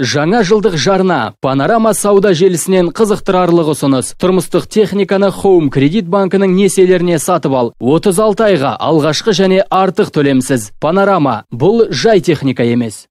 жаңа жылдық жарна панорама сауда желісінен қызықтырарлық ұсыныс тұрмыстық техниканы хоум кредит банкінің несиелеріне сатып ал 36 айға алғашқы және артық төлемсіз панорама бұл жай техника емес